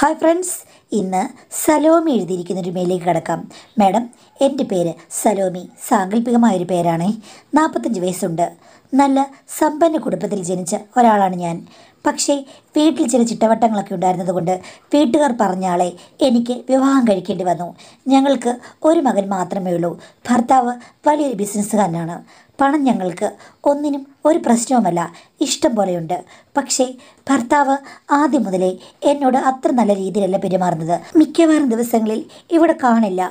hi friends ഇന്ന് സലോമി എഴുതിയിരിക്കുന്ന ഒരു മെയിലേക്ക് കിടക്കാം മാഡം എൻ്റെ പേര് സലോമി സാങ്കല്പികമായൊരു പേരാണ് നാൽപ്പത്തഞ്ച് വയസ്സുണ്ട് നല്ല സമ്പന്ന കുടുംബത്തിൽ ജനിച്ച ഒരാളാണ് ഞാൻ പക്ഷേ വീട്ടിൽ ചില ചിട്ടവട്ടങ്ങളൊക്കെ ഉണ്ടായിരുന്നതുകൊണ്ട് വീട്ടുകാർ പറഞ്ഞ ആളെ എനിക്ക് വിവാഹം കഴിക്കേണ്ടി വന്നു ഞങ്ങൾക്ക് ഒരു മകൻ മാത്രമേ ഉള്ളൂ ഭർത്താവ് വലിയൊരു ബിസിനസ്സുകാരനാണ് പണം ഞങ്ങൾക്ക് ഒന്നിനും ഒരു പ്രശ്നവുമല്ല ഇഷ്ടം പോലെയുണ്ട് പക്ഷേ ഭർത്താവ് ആദ്യം മുതലേ എന്നോട് അത്ര നല്ല രീതിയിലല്ല പെരുമാറുന്നത് മിക്കവാറും ദിവസങ്ങളിൽ ഇവിടെ കാണില്ല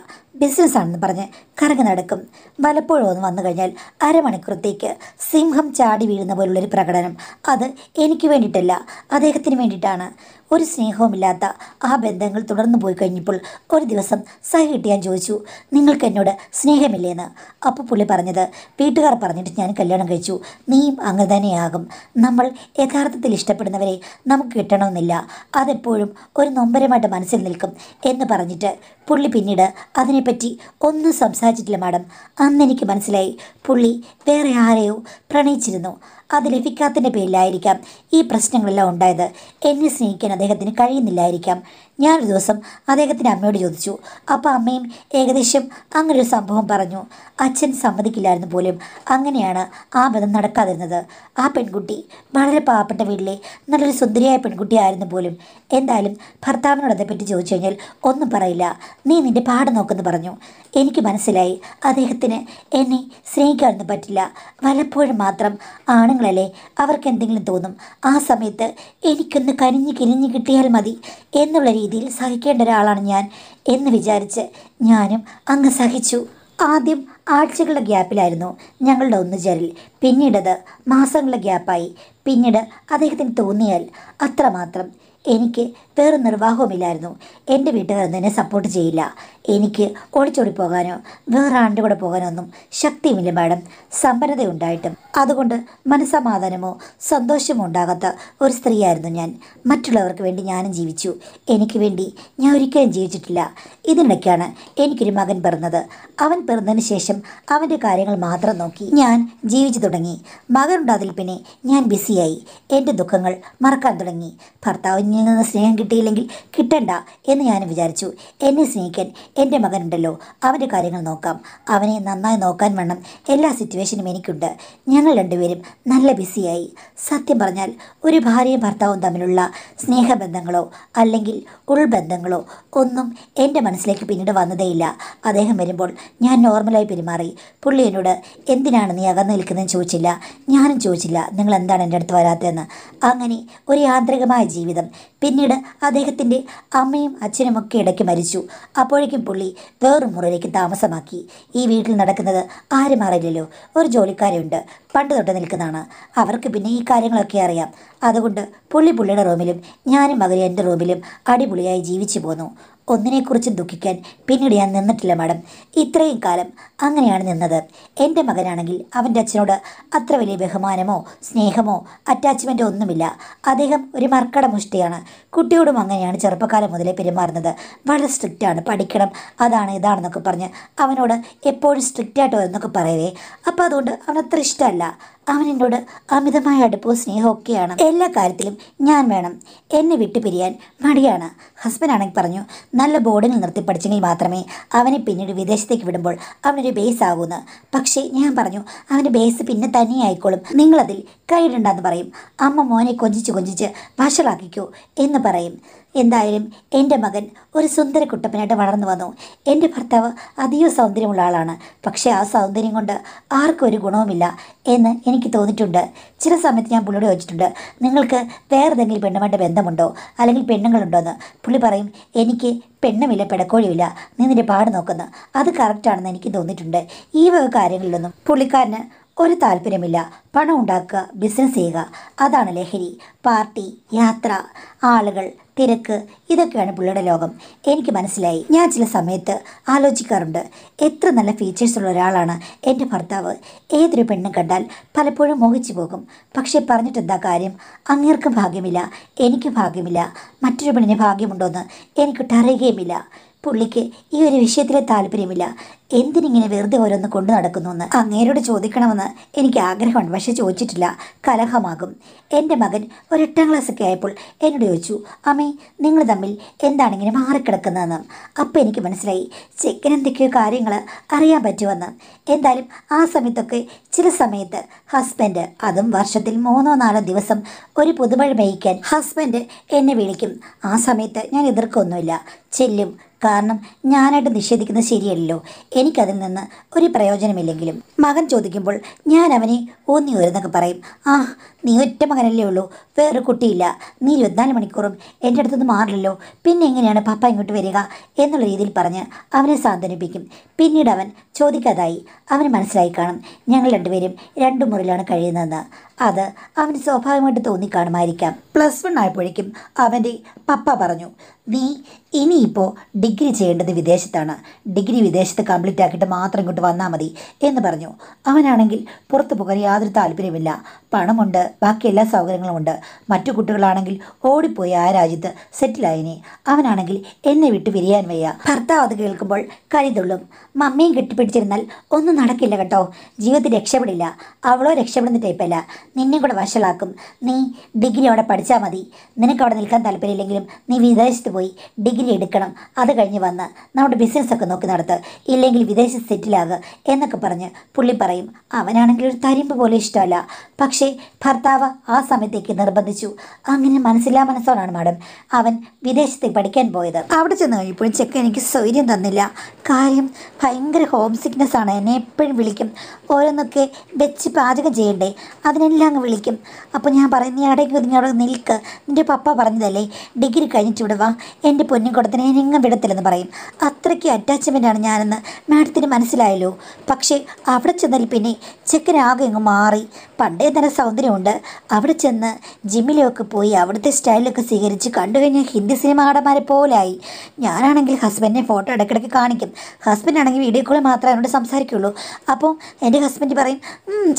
ബിസിനസ്സാണെന്ന് പറഞ്ഞ് കറങ്ങി നടക്കും വലപ്പോഴും ഒന്ന് വന്നു കഴിഞ്ഞാൽ അരമണിക്കൂറത്തേക്ക് സിംഹം ചാടി വീഴുന്ന പോലുള്ളൊരു പ്രകടനം അത് എനിക്ക് വേണ്ടിയിട്ടല്ല അദ്ദേഹത്തിന് വേണ്ടിയിട്ടാണ് ഒരു സ്നേഹവുമില്ലാത്ത ആ ബന്ധങ്ങൾ തുടർന്നു പോയി കഴിഞ്ഞപ്പോൾ ഒരു ദിവസം സഹിട്ട് ഞാൻ ചോദിച്ചു നിങ്ങൾക്ക് എന്നോട് സ്നേഹമില്ലേന്ന് അപ്പോൾ പുള്ളി പറഞ്ഞത് വീട്ടുകാർ പറഞ്ഞിട്ട് ഞാൻ കല്യാണം കഴിച്ചു നീ നീയും അങ്ങ് തന്നെയാകും നമ്മൾ യഥാർത്ഥത്തിൽ ഇഷ്ടപ്പെടുന്നവരെ നമുക്ക് കിട്ടണമെന്നില്ല അതെപ്പോഴും ഒരു നൊമ്പരമായിട്ട് മനസ്സിൽ നിൽക്കും എന്ന് പറഞ്ഞിട്ട് പുള്ളി പിന്നീട് അതിനെപ്പറ്റി ഒന്നും സംസാരിച്ചിട്ടില്ല മാഡം അന്നെനിക്ക് മനസ്സിലായി പുള്ളി വേറെ ആരെയോ പ്രണയിച്ചിരുന്നു അത് ലഭിക്കാത്തതിൻ്റെ പേരിലായിരിക്കാം ഈ പ്രശ്നങ്ങളെല്ലാം ഉണ്ടായത് എന്നെ സ്നേഹിക്കാൻ അദ്ദേഹത്തിന് കഴിയുന്നില്ലായിരിക്കാം ഞാനൊരു ദിവസം അദ്ദേഹത്തിൻ്റെ അമ്മയോട് ചോദിച്ചു അപ്പോൾ അമ്മയും ഏകദേശം അങ്ങനൊരു സംഭവം പറഞ്ഞു അച്ഛൻ സമ്മതിക്കില്ലായിരുന്നു പോലും അങ്ങനെയാണ് ആ ബന്ധം നടക്കാതിരുന്നത് ആ പെൺകുട്ടി വളരെ പാവപ്പെട്ട വീട്ടിലെ നല്ലൊരു സുന്ദരിയായ പെൺകുട്ടിയായിരുന്നു പോലും എന്തായാലും ഭർത്താവിനോട് അതേപ്പറ്റി ചോദിച്ചു കഴിഞ്ഞാൽ ഒന്നും പറയില്ല നീ നിൻ്റെ പാട് നോക്കെന്ന് പറഞ്ഞു എനിക്ക് മനസ്സിലായി അദ്ദേഹത്തിന് എന്നെ സ്നേഹിക്കാനൊന്നും പറ്റില്ല വല്ലപ്പോഴും മാത്രം ആണുങ്ങൾ നിമിഷങ്ങളല്ലേ അവർക്ക് എന്തെങ്കിലും തോന്നും ആ സമയത്ത് എനിക്കൊന്ന് കരിഞ്ഞു കിരിഞ്ഞു കിട്ടിയാൽ മതി എന്നുള്ള രീതിയിൽ സഹിക്കേണ്ട ഒരാളാണ് ഞാൻ എന്ന് വിചാരിച്ച് ഞാനും അങ്ങ് സഹിച്ചു ആദ്യം ആഴ്ചകളുടെ ഗ്യാപ്പിലായിരുന്നു ഞങ്ങളുടെ ഒന്നുചേരൽ പിന്നീടത് മാസങ്ങളുടെ ഗ്യാപ്പായി പിന്നീട് അദ്ദേഹത്തിന് തോന്നിയാൽ അത്രമാത്രം എനിക്ക് വേറെ നിർവാഹവുമില്ലായിരുന്നു എൻ്റെ വീട്ടുകാരൊന്നും എന്നെ സപ്പോർട്ട് ചെയ്യില്ല എനിക്ക് ഒളിച്ചോടി പോകാനോ വേറെ ആണ്ട് കൂടെ പോകാനോ ഒന്നും ശക്തിയുമില്ല മാഡം ഉണ്ടായിട്ടും അതുകൊണ്ട് മനസമാധാനമോ സന്തോഷമോ ഉണ്ടാകാത്ത ഒരു സ്ത്രീയായിരുന്നു ഞാൻ മറ്റുള്ളവർക്ക് വേണ്ടി ഞാനും ജീവിച്ചു എനിക്ക് വേണ്ടി ഞാൻ ഒരിക്കലും ജീവിച്ചിട്ടില്ല ഇതിനിടയ്ക്കാണ് എനിക്കൊരു മകൻ പിറന്നത് അവൻ പിറന്നതിന് ശേഷം അവൻ്റെ കാര്യങ്ങൾ മാത്രം നോക്കി ഞാൻ ജീവിച്ചു തുടങ്ങി മകനുണ്ടാതിൽ പിന്നെ ഞാൻ ബിസിയായി എൻ്റെ ദുഃഖങ്ങൾ മറക്കാൻ തുടങ്ങി ഭർത്താവിൽ നിന്ന് സ്നേഹം കിട്ടിയില്ലെങ്കിൽ കിട്ടണ്ട എന്ന് ഞാൻ വിചാരിച്ചു എന്നെ സ്നേഹിക്കാൻ എൻ്റെ മകനുണ്ടല്ലോ അവൻ്റെ കാര്യങ്ങൾ നോക്കാം അവനെ നന്നായി നോക്കാൻ വേണം എല്ലാ സിറ്റുവേഷനും എനിക്കുണ്ട് ഞങ്ങൾ രണ്ടുപേരും നല്ല ബിസിയായി സത്യം പറഞ്ഞാൽ ഒരു ഭാര്യയും ഭർത്താവും തമ്മിലുള്ള സ്നേഹബന്ധങ്ങളോ അല്ലെങ്കിൽ ഉൾബന്ധങ്ങളോ ഒന്നും എൻ്റെ മനസ്സിലേക്ക് പിന്നീട് വന്നതേയില്ല അദ്ദേഹം വരുമ്പോൾ ഞാൻ നോർമലായി പെരുമാറി പുള്ളി എന്നോട് എന്തിനാണ് നീ അകന്നു നിൽക്കുന്നതെന്ന് ചോദിച്ചില്ല ഞാനും ചോദിച്ചില്ല നിങ്ങൾ എന്താണ് എൻ്റെ അടുത്ത് വരാത്തതെന്ന് അങ്ങനെ ഒരു യാന്ത്രികമായ ജീവിതം പിന്നീട് അദ്ദേഹത്തിൻ്റെ അമ്മയും അച്ഛനുമൊക്കെ ഇടയ്ക്ക് മരിച്ചു അപ്പോഴേക്കും പുള്ളി വേറൊരു മുറിയിലേക്ക് താമസമാക്കി ഈ വീട്ടിൽ നടക്കുന്നത് ആരും അറിയില്ലല്ലോ ഒരു ജോലിക്കാരുണ്ട് പണ്ട് തൊട്ട് നിൽക്കുന്നതാണ് അവർക്ക് പിന്നെ ഈ കാര്യങ്ങളൊക്കെ അറിയാം അതുകൊണ്ട് പുള്ളി പുള്ളിയുടെ റൂമിലും ഞാനും മകനും എൻ്റെ റൂമിലും അടിപൊളിയായി ജീവിച്ചു പോന്നു ഒന്നിനെക്കുറിച്ചും ദുഃഖിക്കാൻ പിന്നീട് ഞാൻ നിന്നിട്ടില്ല മാഡം ഇത്രയും കാലം അങ്ങനെയാണ് നിന്നത് എൻ്റെ മകനാണെങ്കിൽ അവൻ്റെ അച്ഛനോട് അത്ര വലിയ ബഹുമാനമോ സ്നേഹമോ അറ്റാച്ച്മെൻറ്റോ ഒന്നുമില്ല അദ്ദേഹം ഒരു മർക്കട മുഷ്ടിയാണ് കുട്ടിയോടും അങ്ങനെയാണ് ചെറുപ്പക്കാലം മുതലേ പെരുമാറുന്നത് വളരെ സ്ട്രിക്റ്റാണ് പഠിക്കണം അതാണ് ഇതാണെന്നൊക്കെ പറഞ്ഞ് അവനോട് എപ്പോഴും സ്ട്രിക്റ്റായിട്ടോ എന്നൊക്കെ പറയവേ അപ്പോൾ അതുകൊണ്ട് അവനത്ര ഇഷ്ടമല്ല അവൻ എന്നോട് അമിതമായ അടുപ്പവും സ്നേഹമൊക്കെയാണ് എല്ലാ കാര്യത്തിലും ഞാൻ വേണം എന്നെ വിട്ടു പിരിയാൻ മടിയാണ് ഹസ്ബൻഡ് ആണെങ്കിൽ പറഞ്ഞു നല്ല ബോർഡിൽ നിർത്തി പഠിച്ചെങ്കിൽ മാത്രമേ അവനെ പിന്നീട് വിദേശത്തേക്ക് വിടുമ്പോൾ അവനൊരു ബേസ് ആകൂന്ന് പക്ഷേ ഞാൻ പറഞ്ഞു അവൻ്റെ ബേസ് പിന്നെ തന്നെ ആയിക്കോളും നിങ്ങളതിൽ കൈയിടണ്ടെന്ന് പറയും അമ്മ മോനെ കൊഞ്ചിച്ച് കൊഞ്ചിച്ച് വഷളാക്കിക്കോ എന്ന് പറയും എന്തായാലും എൻ്റെ മകൻ ഒരു സുന്ദര കുട്ടപ്പനായിട്ട് വളർന്നു വന്നു എൻ്റെ ഭർത്താവ് അതീവ സൗന്ദര്യമുള്ള ആളാണ് പക്ഷേ ആ സൗന്ദര്യം കൊണ്ട് ആർക്കും ഒരു ഗുണവുമില്ല എന്ന് എനിക്ക് തോന്നിയിട്ടുണ്ട് ചില സമയത്ത് ഞാൻ പുള്ളിയോട് ചോദിച്ചിട്ടുണ്ട് നിങ്ങൾക്ക് വേറെ എന്തെങ്കിലും പെണ്ണുമായിട്ട് ബന്ധമുണ്ടോ അല്ലെങ്കിൽ പെണ്ണുങ്ങളുണ്ടോ എന്ന് പുള്ളി പറയും എനിക്ക് പെണ്ണുമില്ല പെടക്കോഴിയുമില്ല നീ നിൻ്റെ പാട് നോക്കുന്നു അത് കറക്റ്റാണെന്ന് എനിക്ക് തോന്നിയിട്ടുണ്ട് ഈ വക കാര്യങ്ങളിലൊന്നും പുള്ളിക്കാരന് ഒരു താല്പര്യമില്ല പണം ഉണ്ടാക്കുക ബിസിനസ് ചെയ്യുക അതാണ് ലഹരി പാർട്ടി യാത്ര ആളുകൾ തിരക്ക് ഇതൊക്കെയാണ് പുള്ളിയുടെ ലോകം എനിക്ക് മനസ്സിലായി ഞാൻ ചില സമയത്ത് ആലോചിക്കാറുണ്ട് എത്ര നല്ല ഫീച്ചേഴ്സ് ഉള്ള ഒരാളാണ് എൻ്റെ ഭർത്താവ് ഏതൊരു പെണ്ണും കണ്ടാൽ പലപ്പോഴും മോഹിച്ചു പോകും പക്ഷേ പറഞ്ഞിട്ടെന്താ കാര്യം അങ്ങേർക്കും ഭാഗ്യമില്ല എനിക്കും ഭാഗ്യമില്ല മറ്റൊരു പെണ്ണിന് ഭാഗ്യമുണ്ടോയെന്ന് എനിക്കിട്ടറിയുകയുമില്ല പുള്ളിക്ക് ഈ ഒരു വിഷയത്തിലെ താല്പര്യമില്ല എന്തിനിങ്ങനെ വെറുതെ ഓരോന്ന് കൊണ്ടു നടക്കുന്നു എന്ന് അങ്ങേരോട് ചോദിക്കണമെന്ന് എനിക്ക് ആഗ്രഹമുണ്ട് പക്ഷേ ചോദിച്ചിട്ടില്ല കലഹമാകും എൻ്റെ മകൻ ഒരു എട്ടാം ക്ലാസ്സൊക്കെ ആയപ്പോൾ എന്നോട് ചോദിച്ചു അമ്മേ നിങ്ങൾ തമ്മിൽ എന്താണ് ഇങ്ങനെ മാറിക്കിടക്കുന്നതെന്ന് അപ്പോൾ എനിക്ക് മനസ്സിലായി ചെക്കൻ എന്തൊക്കെയോ കാര്യങ്ങൾ അറിയാൻ പറ്റുമെന്ന് എന്തായാലും ആ സമയത്തൊക്കെ ചില സമയത്ത് ഹസ്ബൻഡ് അതും വർഷത്തിൽ മൂന്നോ നാലോ ദിവസം ഒരു പുതുമഴ മേയിക്കാൻ ഹസ്ബൻഡ് എന്നെ വിളിക്കും ആ സമയത്ത് ഞാൻ എതിർക്കൊന്നുമില്ല ചെല്ലും കാരണം ഞാനായിട്ട് നിഷേധിക്കുന്നത് ശരിയല്ലോ എനിക്കതിൽ നിന്ന് ഒരു പ്രയോജനമില്ലെങ്കിലും മകൻ ചോദിക്കുമ്പോൾ ഞാൻ അവനെ ഓന്നി ഉയരുന്നൊക്കെ പറയും ആ നീ ഒറ്റ മകനല്ലേ ഉള്ളൂ വേറൊരു കുട്ടിയില്ല നീ ഇരുപത്തിനാല് മണിക്കൂറും എൻ്റെ അടുത്തുനിന്ന് മാറില്ലല്ലോ പിന്നെ എങ്ങനെയാണ് പാപ്പ ഇങ്ങോട്ട് വരിക എന്നുള്ള രീതിയിൽ പറഞ്ഞ് അവനെ സാന്ത്വനിപ്പിക്കും പിന്നീട് അവൻ ചോദിക്കാതായി അവന് മനസ്സിലായി കാണും ഞങ്ങൾ രണ്ടുപേരും രണ്ടു മുറിയിലാണ് കഴിയുന്നതെന്ന് അത് അവന് സ്വാഭാവികമായിട്ട് തോന്നിക്കാണുമായിരിക്കാം പ്ലസ് വൺ ആയപ്പോഴേക്കും അവൻ്റെ പപ്പ പറഞ്ഞു നീ ഇനിയിപ്പോൾ ഡിഗ്രി ചെയ്യേണ്ടത് വിദേശത്താണ് ഡിഗ്രി വിദേശത്ത് കംപ്ലീറ്റ് ആക്കിയിട്ട് മാത്രം ഇങ്ങോട്ട് വന്നാൽ മതി എന്ന് പറഞ്ഞു അവനാണെങ്കിൽ പുറത്തു പോകാൻ യാതൊരു താല്പര്യമില്ല പണമുണ്ട് ബാക്കി എല്ലാ സൗകര്യങ്ങളുമുണ്ട് മറ്റു കുട്ടികളാണെങ്കിൽ ഓടിപ്പോയി ആ രാജ്യത്ത് സെറ്റിലായനെ അവനാണെങ്കിൽ എന്നെ വിട്ട് വിരിയാൻ വയ്യ ഭർത്താവ് അത് കേൾക്കുമ്പോൾ കരുതുള്ളും മമ്മയും കെട്ടിപ്പിടിച്ചിരുന്നാൽ ഒന്നും നടക്കില്ല കേട്ടോ ജീവിതത്തിൽ രക്ഷപ്പെടില്ല അവളോ രക്ഷപ്പെടുന്ന ടൈപ്പല്ല നിന്നെ കൂടെ വഷളാക്കും നീ ഡിഗ്രി അവിടെ പഠിച്ചാൽ മതി നിനക്ക് അവിടെ നിൽക്കാൻ താല്പര്യമില്ലെങ്കിലും നീ വിദേശത്ത് പോയി ഡിഗ്രി എടുക്കണം അത് കഴിഞ്ഞ് വന്ന് നമ്മുടെ ബിസിനസ്സൊക്കെ നോക്കി നടത്ത് ഇല്ലെങ്കിൽ വിദേശത്ത് സെറ്റിലാകുക എന്നൊക്കെ പറഞ്ഞ് പുള്ളി പറയും അവനാണെങ്കിൽ ഒരു തരിമ്പ് പോലെ ഇഷ്ടമല്ല പക്ഷേ ഭർത്താവ് ആ സമയത്തേക്ക് നിർബന്ധിച്ചു അങ്ങനെ മനസ്സിലാ മനസ്സോടാണ് മാഡം അവൻ വിദേശത്തേക്ക് പഠിക്കാൻ പോയത് അവിടെ ചെന്ന് കഴിഞ്ഞപ്പോഴും ചെക്ക് എനിക്ക് സൗകര്യം തന്നില്ല കാര്യം ഭയങ്കര ഹോം സിക്നെസ്സാണ് എന്നെ എപ്പോഴും വിളിക്കും ഓരോന്നൊക്കെ വെച്ച് പാചകം ചെയ്യണ്ടേ അതിനെ ഇല്ല അങ്ങ് വിളിക്കും അപ്പോൾ ഞാൻ പറയും നീ അടയ്ക്ക് നീ അവിടെ നിൽക്ക് നിൻ്റെ പപ്പ പറഞ്ഞതല്ലേ ഡിഗ്രി കഴിഞ്ഞിട്ട് ഇവിടെ എൻ്റെ പൊന്നിക്കുടത്തിനെ എങ്ങും വിടത്തില്ലെന്ന് പറയും അത്രയ്ക്ക് അറ്റാച്ച്മെൻറ്റാണ് ഞാനെന്ന് മാഡത്തിന് മനസ്സിലായല്ലോ പക്ഷേ അവിടെ ചെന്നാൽ പിന്നെ ചെക്കനാകെ ഇങ്ങ് മാറി പണ്ടേ തന്നെ സൗന്ദര്യമുണ്ട് അവിടെ ചെന്ന് ജിമ്മിലൊക്കെ പോയി അവിടുത്തെ സ്റ്റൈലൊക്കെ സ്വീകരിച്ച് കണ്ടു കഴിഞ്ഞാൽ ഹിന്ദി സിനിമ ആടമാരെ പോലായി ഞാനാണെങ്കിൽ ഹസ്ബൻഡിനെ ഫോട്ടോ ഇടയ്ക്കിടയ്ക്ക് കാണിക്കും ഹസ്ബൻഡ് ആണെങ്കിൽ വീഡിയോ കോളിൽ മാത്രമേ എന്നോട് സംസാരിക്കുള്ളൂ അപ്പോൾ എൻ്റെ ഹസ്ബൻഡ് പറയും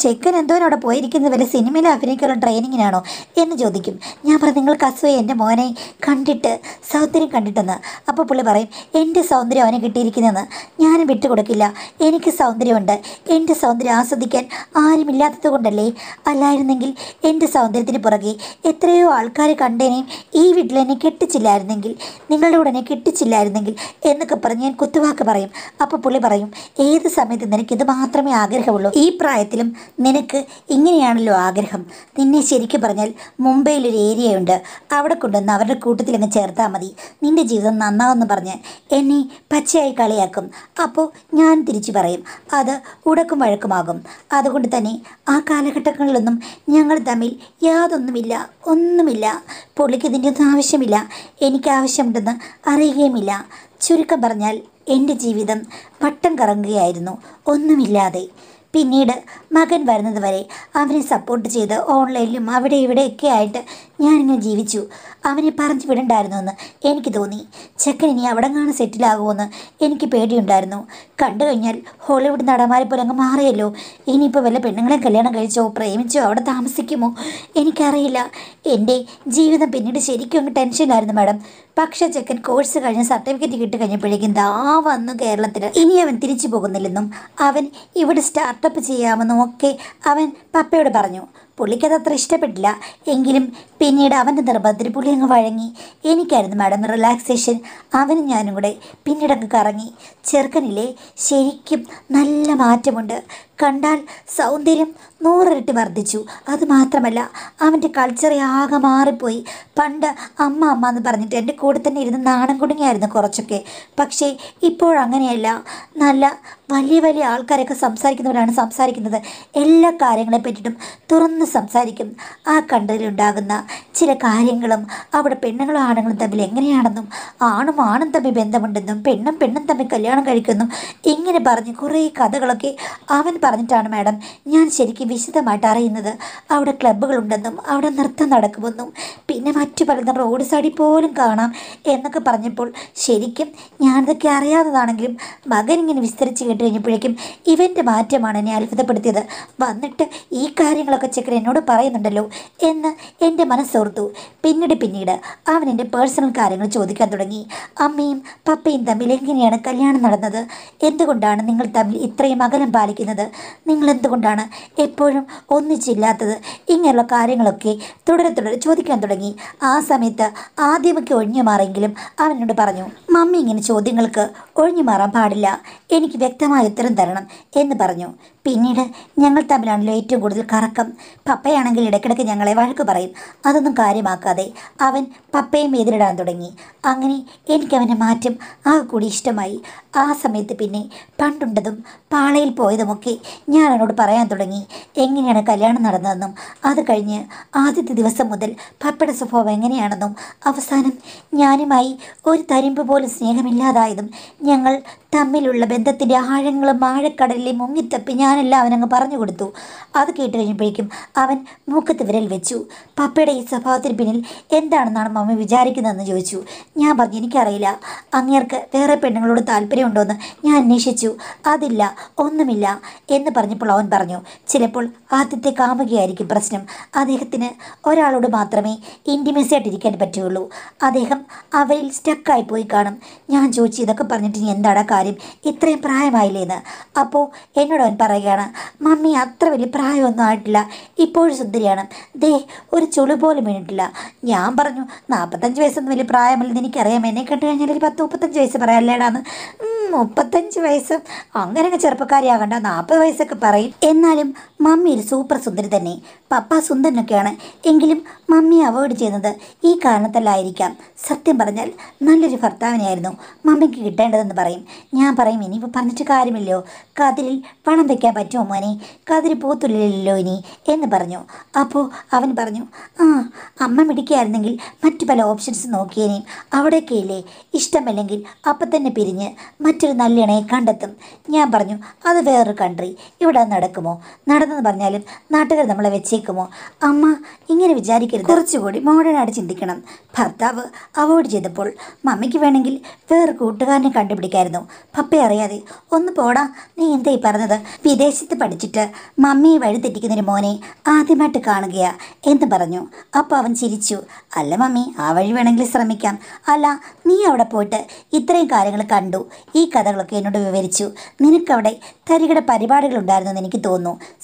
ചെക്കൻ എന്തോനവിടെ അവിടെ പോയിരിക്കുന്ന സിനിമയിൽ അഭിനയിക്കാനുള്ള ട്രെയിനിങ്ങിനാണോ എന്ന് ചോദിക്കും ഞാൻ പറയും നിങ്ങൾ കസുവെ എൻ്റെ മോനെ കണ്ടിട്ട് സൗന്ദര്യം കണ്ടിട്ടെന്ന് അപ്പോൾ പുള്ളി പറയും എൻ്റെ സൗന്ദര്യം അവനെ കിട്ടിയിരിക്കുന്നതെന്ന് ഞാനും വിട്ടുകൊടുക്കില്ല എനിക്ക് സൗന്ദര്യമുണ്ട് എൻ്റെ സൗന്ദര്യം ആസ്വദിക്കാൻ ആരുമില്ലാത്തത് കൊണ്ടല്ലേ അല്ലായിരുന്നെങ്കിൽ എൻ്റെ സൗന്ദര്യത്തിന് പുറകെ എത്രയോ ആൾക്കാരെ കണ്ടേനെയും ഈ വീട്ടിലെന്നെ കെട്ടിച്ചില്ലായിരുന്നെങ്കിൽ നിങ്ങളുടെ ഉടനെ കെട്ടിച്ചില്ലായിരുന്നെങ്കിൽ എന്നൊക്കെ പറഞ്ഞ് ഞാൻ കുത്തുവാക്ക് പറയും അപ്പോൾ പുള്ളി പറയും ഏത് സമയത്ത് നിനക്ക് ഇത് മാത്രമേ ആഗ്രഹമുള്ളൂ ഈ പ്രായത്തിലും നിനക്ക് ഇങ്ങനെയാണല്ലോ ആഗ്രഹം നിന്നെ ശരിക്കും പറഞ്ഞാൽ മുംബൈയിലൊരു ഏരിയയുണ്ട് അവിടെ കൊണ്ടുവന്ന് അവരുടെ കൂട്ടത്തിലങ്ങ് ചേർത്താൽ മതി നിൻ്റെ ജീവിതം നന്നാവെന്ന് പറഞ്ഞ് എന്നെ പച്ചയായി കളിയാക്കും അപ്പോൾ ഞാൻ തിരിച്ചു പറയും അത് ഉടക്കും വഴക്കുമാകും അതുകൊണ്ട് തന്നെ ആ കാലഘട്ടങ്ങളിലൊന്നും ഞങ്ങൾ തമ്മിൽ യാതൊന്നുമില്ല ഒന്നുമില്ല പുള്ളിക്ക് ഇതിൻ്റെ ഒന്നും ആവശ്യമില്ല എനിക്ക് ആവശ്യമുണ്ടെന്ന് അറിയുകയുമില്ല ചുരുക്കം പറഞ്ഞാൽ എൻ്റെ ജീവിതം വട്ടം കറങ്ങുകയായിരുന്നു ഒന്നുമില്ലാതെ പിന്നീട് മകൻ വരുന്നതുവരെ അവനെ സപ്പോർട്ട് ചെയ്ത് ഓൺലൈനിലും അവിടെ ഇവിടെയൊക്കെ ആയിട്ട് ഞാനിങ്ങനെ ജീവിച്ചു അവനെ പറഞ്ഞു വിടണ്ടായിരുന്നുവെന്ന് എനിക്ക് തോന്നി ചെക്കൻ ഇനി അവിടെ കാണാൻ സെറ്റിലാകുമെന്ന് എനിക്ക് പേടിയുണ്ടായിരുന്നു കണ്ടു കഴിഞ്ഞാൽ ഹോളിവുഡ് നടന്മാരെ പോലെ അങ്ങ് മാറിയല്ലോ ഇനിയിപ്പോൾ വല്ല പെണ്ണുങ്ങളെ കല്യാണം കഴിച്ചോ പ്രേമിച്ചോ അവിടെ താമസിക്കുമോ എനിക്കറിയില്ല എൻ്റെ ജീവിതം പിന്നീട് ശരിക്കും അങ്ങ് ടെൻഷനിലായിരുന്നു മാഡം പക്ഷേ ചെക്കൻ കോഴ്സ് കഴിഞ്ഞ് സർട്ടിഫിക്കറ്റ് കിട്ടി കഴിഞ്ഞപ്പോഴേക്കും ദാ വന്നു കേരളത്തിൽ ഇനി അവൻ തിരിച്ചു പോകുന്നില്ലെന്നും അവൻ ഇവിടെ സ്റ്റാർട്ടപ്പ് ചെയ്യാമെന്നും ഒക്കെ അവൻ പപ്പയോട് പറഞ്ഞു പുള്ളിക്കത് അത്ര ഇഷ്ടപ്പെട്ടില്ല എങ്കിലും പിന്നീട് അവൻ്റെ നിർബന്ധത്തിന് പുള്ളി അങ്ങ് വഴങ്ങി എനിക്കായിരുന്നു മാഡം റിലാക്സേഷൻ അവനും ഞാനും കൂടെ പിന്നീട് അങ്ങ് കറങ്ങി ചെറുക്കനിലെ ശരിക്കും നല്ല മാറ്റമുണ്ട് കണ്ടാൽ സൗന്ദര്യം നൂറിരട്ടി വർദ്ധിച്ചു അതുമാത്രമല്ല അവൻ്റെ കൾച്ചറെ ആകെ മാറിപ്പോയി പണ്ട് അമ്മ അമ്മ എന്ന് പറഞ്ഞിട്ട് എൻ്റെ കൂടെ തന്നെ ഇരുന്ന് നാണം കുടുങ്ങിയായിരുന്നു കുറച്ചൊക്കെ പക്ഷേ ഇപ്പോഴങ്ങനെയല്ല നല്ല വലിയ വലിയ ആൾക്കാരൊക്കെ സംസാരിക്കുന്നവരാണ് സംസാരിക്കുന്നത് എല്ലാ കാര്യങ്ങളെ പറ്റിയിട്ടും തുറന്ന് സംസാരിക്കും ആ കണ്ടതിലുണ്ടാകുന്ന ചില കാര്യങ്ങളും അവിടെ പെണ്ണുങ്ങളും ആണുങ്ങളും തമ്മിൽ എങ്ങനെയാണെന്നും ആണും ആണും തമ്മിൽ ബന്ധമുണ്ടെന്നും പെണ്ണും പെണ്ണും തമ്മിൽ കല്യാണം കഴിക്കുന്നു ഇങ്ങനെ പറഞ്ഞ് കുറേ കഥകളൊക്കെ അവൻ പറഞ്ഞിട്ടാണ് മാഡം ഞാൻ ശരിക്കും വിശദമായിട്ട് അറിയുന്നത് അവിടെ ക്ലബ്ബുകളുണ്ടെന്നും അവിടെ നൃത്തം നടക്കുമെന്നും പിന്നെ മറ്റു പലതും റോഡ് സൈഡിൽ പോലും കാണാം എന്നൊക്കെ പറഞ്ഞപ്പോൾ ശരിക്കും ഞാനിതൊക്കെ അറിയാത്തതാണെങ്കിലും മകൻ ഇങ്ങനെ വിസ്തരിച്ച് കേട്ട് കഴിഞ്ഞപ്പോഴേക്കും ഇവൻ്റെ മാറ്റമാണ് എന്നെ അത്ഭുതപ്പെടുത്തിയത് വന്നിട്ട് ഈ കാര്യങ്ങളൊക്കെ ചെക്കൻ എന്നോട് പറയുന്നുണ്ടല്ലോ എന്ന് എൻ്റെ മനസ്സോർത്തു പിന്നീട് പിന്നീട് അവൻ എൻ്റെ പേഴ്സണൽ കാര്യങ്ങൾ ചോദിക്കാൻ തുടങ്ങി അമ്മയും പപ്പയും തമ്മിൽ എങ്ങനെയാണ് കല്യാണം നടന്നത് എന്തുകൊണ്ടാണ് നിങ്ങൾ തമ്മിൽ ഇത്രയും അകലം പാലിക്കുന്നത് നിങ്ങൾ എന്തുകൊണ്ടാണ് എപ്പോഴും ഒന്നിച്ചില്ലാത്തത് ഇങ്ങനെയുള്ള കാര്യങ്ങളൊക്കെ തുടരെ തുടരെ ചോദിക്കാൻ തുടങ്ങി ആ സമയത്ത് ആദ്യമൊക്കെ ഒഴിഞ്ഞു മാറിയെങ്കിലും അവനോട് പറഞ്ഞു മമ്മി ഇങ്ങനെ ചോദ്യങ്ങൾക്ക് ഒഴിഞ്ഞു മാറാൻ പാടില്ല എനിക്ക് വ്യക്തമായ ഉത്തരം തരണം എന്ന് പറഞ്ഞു പിന്നീട് ഞങ്ങൾ തമ്മിലാണല്ലോ ഏറ്റവും കൂടുതൽ കറക്കം പപ്പയാണെങ്കിൽ ഇടയ്ക്കിടയ്ക്ക് ഞങ്ങളെ വഴക്ക് പറയും അതൊന്നും കാര്യമാക്കാതെ അവൻ പപ്പയും എതിരിടാൻ തുടങ്ങി അങ്ങനെ എനിക്കവൻ്റെ മാറ്റം ആകെ കൂടി ഇഷ്ടമായി ആ സമയത്ത് പിന്നെ പണ്ടുണ്ടതും പാളയിൽ പോയതുമൊക്കെ ഞാൻ അവനോട് പറയാൻ തുടങ്ങി എങ്ങനെയാണ് കല്യാണം നടന്നതെന്നും അത് കഴിഞ്ഞ് ആദ്യത്തെ ദിവസം മുതൽ പപ്പയുടെ സ്വഭാവം എങ്ങനെയാണെന്നും അവസാനം ഞാനുമായി ഒരു തരിമ്പ് പോലും സ്നേഹമില്ലാതായതും ഞങ്ങൾ തമ്മിലുള്ള ബന്ധത്തിൻ്റെ ആഴങ്ങളും ആഴക്കടലിലെ മുങ്ങിത്തപ്പി ഞാൻ ഞാനെല്ലാം അവനങ്ങ് പറഞ്ഞു കൊടുത്തു അത് കേട്ട് കഴിഞ്ഞപ്പോഴേക്കും അവൻ മൂക്കത്ത് വിരൽ വെച്ചു പപ്പയുടെ ഈ സ്വഭാവത്തിന് പിന്നിൽ എന്താണെന്നാണ് മമ്മി വിചാരിക്കുന്നതെന്ന് ചോദിച്ചു ഞാൻ പറഞ്ഞു എനിക്കറിയില്ല അങ്ങേർക്ക് വേറെ പെണ്ണുങ്ങളോട് താല്പര്യമുണ്ടോയെന്ന് ഞാൻ അന്വേഷിച്ചു അതില്ല ഒന്നുമില്ല എന്ന് പറഞ്ഞപ്പോൾ അവൻ പറഞ്ഞു ചിലപ്പോൾ ആദ്യത്തെ കാമുകയായിരിക്കും പ്രശ്നം അദ്ദേഹത്തിന് ഒരാളോട് മാത്രമേ ഇൻറ്റിമേസി ആയിട്ടിരിക്കാൻ പറ്റുകയുള്ളൂ അദ്ദേഹം അവരിൽ സ്റ്റക്കായി പോയി കാണും ഞാൻ ചോദിച്ചു ഇതൊക്കെ പറഞ്ഞിട്ട് ഇനി എന്താടാ കാര്യം ഇത്രയും പ്രായമായില്ലേന്ന് അപ്പോൾ എന്നോട് അവൻ പറയുക പറയുകയാണ് മമ്മി അത്ര വലിയ പ്രായമൊന്നും ആയിട്ടില്ല ഇപ്പോഴും സുന്ദരിയാണ് ദേ ഒരു ചുളി പോലും വീണിട്ടില്ല ഞാൻ പറഞ്ഞു നാൽപ്പത്തഞ്ച് വയസ്സൊന്നും വലിയ പ്രായമല്ലെന്ന് എനിക്കറിയാം എന്നെ കണ്ടു കഴിഞ്ഞാൽ ഒരു പത്ത് മുപ്പത്തഞ്ച് വയസ്സ് പറയാല്ലേടാന്ന് മുപ്പത്തഞ്ച് വയസ്സ് അങ്ങനെ ചെറുപ്പക്കാരിയാകണ്ട നാൽപ്പത് വയസ്സൊക്കെ പറയും എന്നാലും മമ്മി ഒരു സൂപ്പർ സുന്ദരി തന്നെ പപ്പ സുന്ദരനൊക്കെയാണ് എങ്കിലും മമ്മി അവോയ്ഡ് ചെയ്യുന്നത് ഈ കാരണത്തല്ലായിരിക്കാം സത്യം പറഞ്ഞാൽ നല്ലൊരു ഭർത്താവിനെയായിരുന്നു മമ്മിക്ക് കിട്ടേണ്ടതെന്ന് പറയും ഞാൻ പറയും ഇനിയിപ്പോൾ പറഞ്ഞിട്ട് കാര്യമില്ലോ കതിലിൽ പണം വയ്ക്കാൻ പറ്റുമോ മോനെ കതിരി പോത്തുള്ളിലല്ലോ ഇനി എന്ന് പറഞ്ഞു അപ്പോൾ അവൻ പറഞ്ഞു ആ അമ്മ മിടിക്കുകയായിരുന്നെങ്കിൽ മറ്റു പല ഓപ്ഷൻസ് നോക്കിയേനേയും അവിടെയൊക്കെ ഇഷ്ടമല്ലെങ്കിൽ അപ്പം തന്നെ പിരിഞ്ഞ് മറ്റൊരു നല്ലിണയെ കണ്ടെത്തും ഞാൻ പറഞ്ഞു അത് വേറൊരു കൺട്രി ഇവിടെ നടക്കുമോ നടന്നെന്ന് പറഞ്ഞാലും നാട്ടുകാർ നമ്മളെ വെച്ച് എഴുന്നേക്കുമോ അമ്മ ഇങ്ങനെ വിചാരിക്കരുത് കുറച്ചുകൂടി മോഡേണായിട്ട് ചിന്തിക്കണം ഭർത്താവ് അവോയ്ഡ് ചെയ്തപ്പോൾ മമ്മിക്ക് വേണമെങ്കിൽ വേറെ കൂട്ടുകാരനെ കണ്ടുപിടിക്കായിരുന്നു പപ്പ അറിയാതെ ഒന്ന് പോടാ നീ എന്താ ഈ പറഞ്ഞത് വിദേശത്ത് പഠിച്ചിട്ട് മമ്മിയെ വഴിതെറ്റിക്കുന്നൊരു മോനെ ആദ്യമായിട്ട് കാണുകയാ എന്ന് പറഞ്ഞു അപ്പോൾ അവൻ ചിരിച്ചു അല്ല മമ്മി ആ വഴി വേണമെങ്കിൽ ശ്രമിക്കാം അല്ല നീ അവിടെ പോയിട്ട് ഇത്രയും കാര്യങ്ങൾ കണ്ടു ഈ കഥകളൊക്കെ എന്നോട് വിവരിച്ചു നിനക്കവിടെ തരികിട എന്ന് എനിക്ക് തോന്നുന്നു